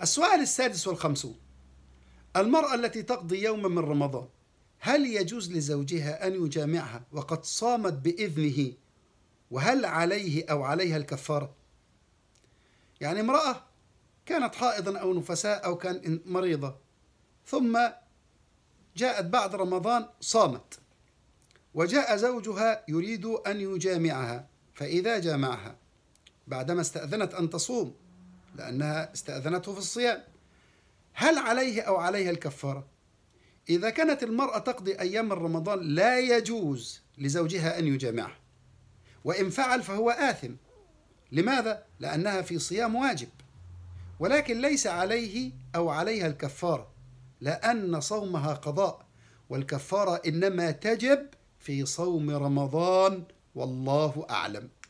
السؤال السادس والخمسون المرأة التي تقضي يوما من رمضان هل يجوز لزوجها أن يجامعها وقد صامت بإذنه وهل عليه أو عليها الكفارة يعني امرأة كانت حائضا أو نفساء أو كان مريضة ثم جاءت بعد رمضان صامت وجاء زوجها يريد أن يجامعها فإذا جامعها بعدما استأذنت أن تصوم لأنها استأذنته في الصيام هل عليه أو عليها الكفارة؟ إذا كانت المرأة تقضي أيام رمضان لا يجوز لزوجها أن يجامعها وإن فعل فهو آثم لماذا؟ لأنها في صيام واجب ولكن ليس عليه أو عليها الكفارة لأن صومها قضاء والكفارة إنما تجب في صوم رمضان والله أعلم